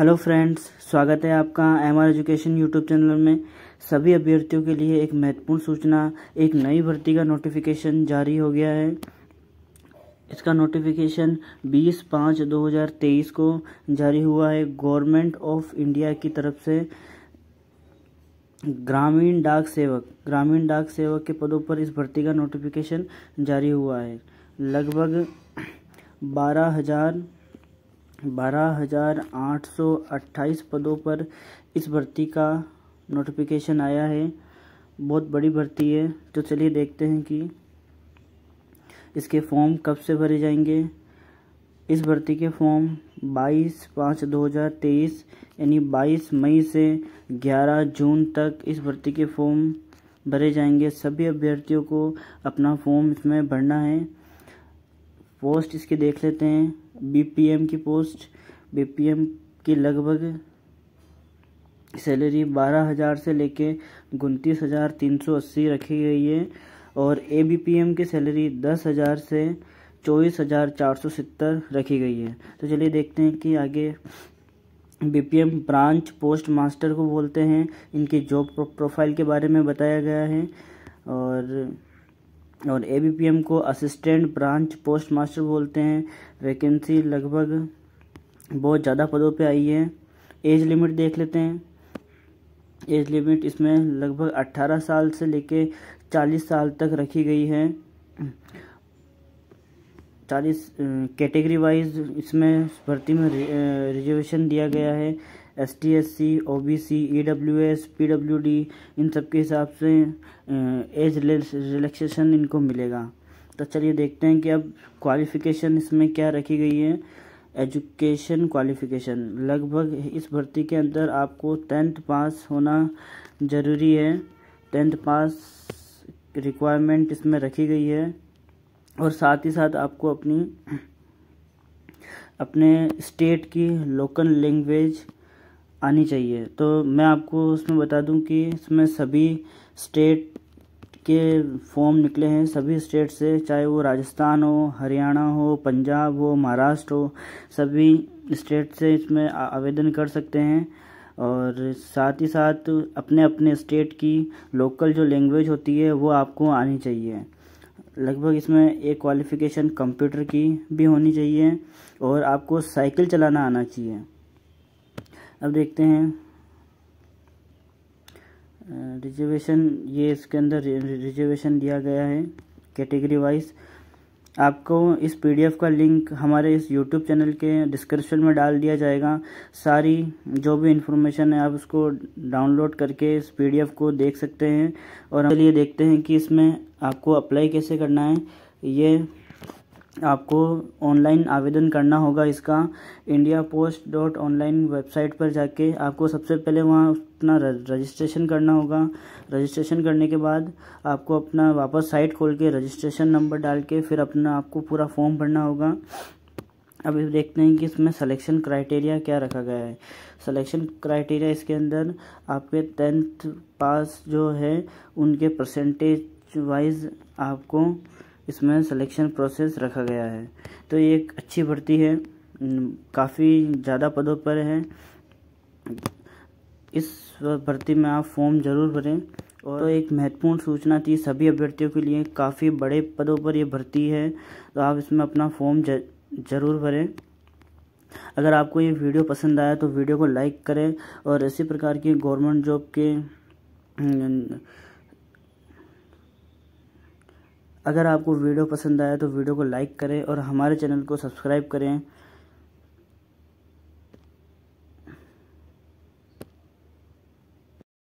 hello friends स्वागत है आपका M R education YouTube channel में सभी अभ्यर्थियों के लिए एक महत्वपूर्ण सूचना एक नई भर्ती का नोटिफिकेशन जारी हो गया है इसका नोटिफिकेशन 20 पाँच 2023 को जारी हुआ है गवर्नमेंट ऑफ इंडिया की तरफ से ग्रामीण डाक सेवक ग्रामीण डाक सेवक के पदों पर इस भर्ती का नोटिफिकेशन जारी हुआ है लगभग बारह हज़ार बारह हज़ार आठ सौ अट्ठाईस पदों पर इस भर्ती का नोटिफिकेशन आया है बहुत बड़ी भर्ती है तो चलिए देखते हैं कि इसके फॉर्म कब से भरे जाएंगे इस भर्ती के फॉर्म 22 पाँच 2023 यानी 22 मई से 11 जून तक इस भर्ती के फॉर्म भरे जाएंगे सभी अभ्यर्थियों को अपना फॉर्म इसमें भरना है पोस्ट इसके देख लेते हैं बीपीएम की पोस्ट बीपीएम की लगभग सैलरी बारह हज़ार से लेके उनतीस हज़ार तीन सौ अस्सी रखी गई है और ए बी पी एम की सैलरी दस हज़ार से चौबीस हज़ार चार सौ सत्तर रखी गई है तो चलिए देखते हैं कि आगे B P M branch post master को बोलते हैं इनकी जॉब प्रोफाइल के बारे में बताया गया है और और एम को असिस्टेंट ब्रांच पोस्ट मास्टर बोलते हैं वैकेंसी लगभग बहुत ज़्यादा पदों पे आई है एज लिमिट देख लेते हैं एज लिमिट इसमें लगभग 18 साल से लेके 40 साल तक रखी गई है 40 कैटेगरी वाइज इसमें भर्ती में रिजर्वेशन दिया गया है S T S C O B C E W S P W D इन सब के हिसाब से एज रिलैक्सेशन इनको मिलेगा तो चलिए देखते हैं कि अब क्वालिफ़िकेशन इसमें क्या रखी गई है एजुकेशन क्वालिफ़िकेशन लगभग इस भर्ती के अंदर आपको टेंथ पास होना ज़रूरी है टेंथ पास रिक्वायरमेंट इसमें रखी गई है और साथ ही साथ आपको अपनी अपने स्टेट की लोकल लैंग्वेज आनी चाहिए तो मैं आपको उसमें बता दूं कि इसमें सभी स्टेट के फॉर्म निकले हैं सभी स्टेट से चाहे वो राजस्थान हो हरियाणा हो पंजाब हो महाराष्ट्र हो सभी स्टेट से इसमें आवेदन कर सकते हैं और साथ ही साथ अपने अपने स्टेट की लोकल जो लैंग्वेज होती है वो आपको आनी चाहिए लगभग इसमें एक क्वालिफ़िकेशन कंप्यूटर की भी होनी चाहिए और आपको साइकिल चलाना आना चाहिए अब देखते हैं रिजर्वेशन ये इसके अंदर रिजर्वेशन दिया गया है कैटेगरी वाइज आपको इस पीडीएफ का लिंक हमारे इस यूट्यूब चैनल के डिस्क्रिप्शन में डाल दिया जाएगा सारी जो भी इन्फॉर्मेशन है आप उसको डाउनलोड करके इस पीडीएफ को देख सकते हैं और हम चलिए देखते हैं कि इसमें आपको अप्लाई कैसे करना है ये आपको ऑनलाइन आवेदन करना होगा इसका India post dot online website पर जाके आपको सबसे पहले वहाँ अपना रजिस्ट्रेशन करना होगा रजिस्ट्रेशन करने के बाद आपको अपना वापस साइट खोल के रजिस्ट्रेशन नंबर डाल के फिर अपना आपको पूरा फॉर्म भरना होगा अभी देखते हैं कि इसमें सिलेक्शन क्राइटेरिया क्या रखा गया है सिलेक्शन क्राइटेरिया इसके अंदर आपके टेंथ पास जो है उनके परसेंटेज वाइज आपको इसमें सिलेक्शन प्रोसेस रखा गया है तो ये एक अच्छी भर्ती है काफ़ी ज़्यादा पदों पर है इस भर्ती में आप फॉर्म ज़रूर भरें और तो एक महत्वपूर्ण सूचना थी सभी अभ्यर्थियों के लिए काफ़ी बड़े पदों पर यह भर्ती है तो आप इसमें अपना फॉर्म ज़रूर भरें अगर आपको ये वीडियो पसंद आया तो वीडियो को लाइक करें और इसी प्रकार की गवर्नमेंट जॉब के अगर आपको वीडियो पसंद आया तो वीडियो को लाइक करें और हमारे चैनल को सब्सक्राइब करें